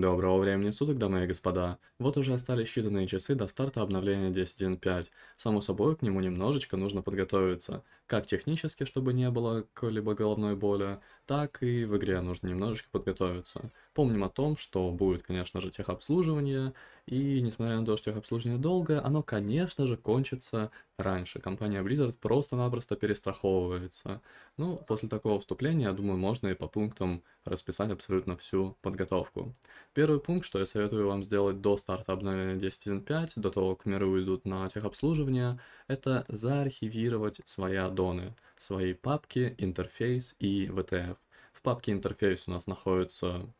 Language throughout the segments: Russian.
Доброго времени суток, дамы и господа. Вот уже остались считанные часы до старта обновления 10.1.5. Само собой, к нему немножечко нужно подготовиться. Как технически, чтобы не было какой-либо головной боли, так и в игре нужно немножечко подготовиться. Помним о том, что будет, конечно же, техобслуживание, и несмотря на то, что техобслуживание долго, оно, конечно же, кончится раньше. Компания Blizzard просто-напросто перестраховывается. Ну, после такого вступления, я думаю, можно и по пунктам расписать абсолютно всю подготовку. Первый пункт, что я советую вам сделать до старта обновления 10.1.5, до того, как миры уйдут на техобслуживание, это заархивировать свои аддоны, свои папки, интерфейс и VTF. В папке интерфейс у нас находятся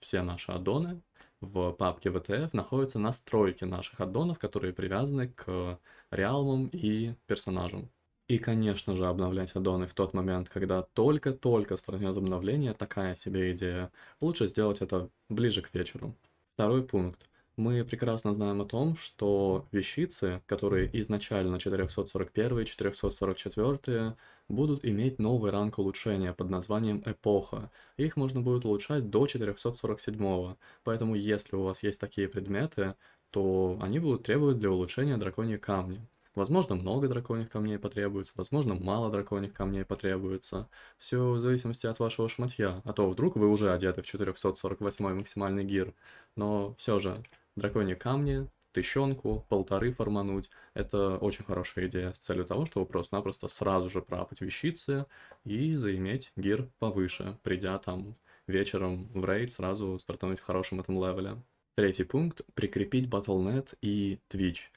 все наши аддоны, в папке VTF находятся настройки наших аддонов, которые привязаны к реалмам и персонажам. И, конечно же, обновлять аддоны в тот момент, когда только-только стартнет обновление, такая себе идея. Лучше сделать это ближе к вечеру. Второй пункт. Мы прекрасно знаем о том, что вещицы, которые изначально 441, 444, будут иметь новый ранг улучшения под названием «Эпоха». Их можно будет улучшать до 447, поэтому если у вас есть такие предметы, то они будут требовать для улучшения драконьи камни. Возможно, много драконьих камней потребуется, возможно, мало драконьих камней потребуется. Все в зависимости от вашего шматья. А то вдруг вы уже одеты в 448 максимальный гир. Но все же, драконьи камни, тыщенку, полторы формануть. Это очень хорошая идея с целью того, чтобы просто-напросто сразу же пропать вещицы и заиметь гир повыше, придя там вечером в рейд сразу стартануть в хорошем этом левеле. Третий пункт – прикрепить Battle.net и Twitch –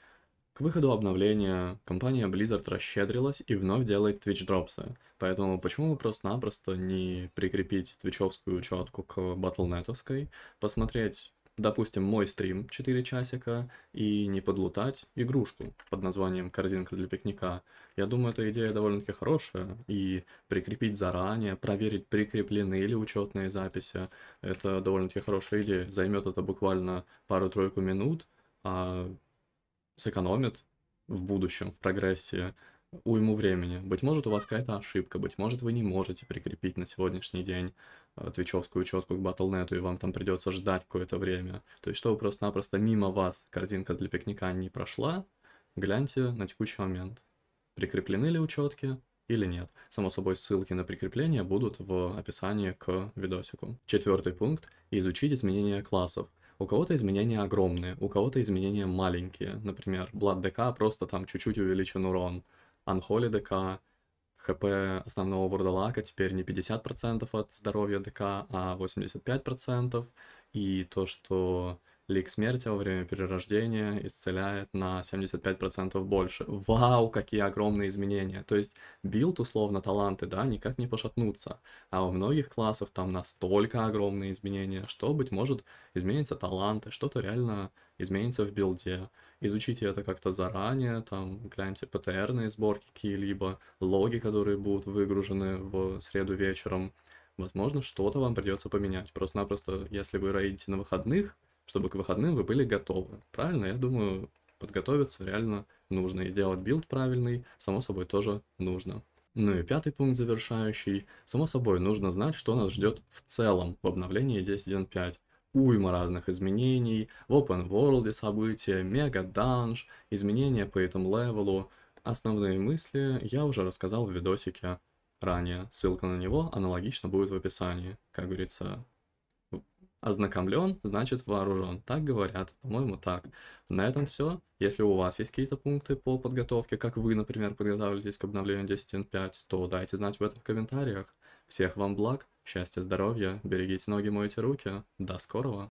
к выходу обновления компания Blizzard расщедрилась и вновь делает Twitch дропсы. Поэтому почему бы просто-напросто не прикрепить твичевскую учетку к батлнетовской, посмотреть, допустим, мой стрим 4 часика и не подлутать игрушку под названием «Корзинка для пикника». Я думаю, эта идея довольно-таки хорошая, и прикрепить заранее, проверить, прикреплены ли учетные записи, это довольно-таки хорошая идея. Займет это буквально пару-тройку минут, а сэкономит в будущем, в прогрессе уйму времени. Быть может, у вас какая-то ошибка, быть может, вы не можете прикрепить на сегодняшний день э, твичевскую учетку к батлнету, и вам там придется ждать какое-то время. То есть, чтобы просто-напросто мимо вас корзинка для пикника не прошла, гляньте на текущий момент, прикреплены ли учетки или нет. Само собой, ссылки на прикрепление будут в описании к видосику. Четвертый пункт – изучить изменения классов – у кого-то изменения огромные, у кого-то изменения маленькие. Например, Blood ДК просто там чуть-чуть увеличен урон. Unholy ДК, ХП основного вурдалака теперь не 50% от здоровья ДК, а 85%. И то, что лик смерти во время перерождения исцеляет на 75% больше. Вау, какие огромные изменения. То есть билд, условно, таланты, да, никак не пошатнутся. А у многих классов там настолько огромные изменения, что, быть может, изменятся таланты, что-то реально изменится в билде. Изучите это как-то заранее, там, гляньте ПТРные сборки какие-либо, логи, которые будут выгружены в среду вечером. Возможно, что-то вам придется поменять. Просто-напросто, если вы роите на выходных, чтобы к выходным вы были готовы. Правильно, я думаю, подготовиться реально нужно. И сделать билд правильный, само собой, тоже нужно. Ну и пятый пункт завершающий. Само собой, нужно знать, что нас ждет в целом в обновлении 10.1.5 уйма разных изменений, в open world события, мега данж, изменения по этому левелу. Основные мысли я уже рассказал в видосике ранее, ссылка на него аналогично будет в описании. Как говорится, Ознакомлен, значит вооружен. Так говорят, по-моему, так. На этом все. Если у вас есть какие-то пункты по подготовке, как вы, например, подготавливаетесь к обновлению 10.5, то дайте знать в этом в комментариях. Всех вам благ, счастья, здоровья, берегите ноги, мойте руки. До скорого!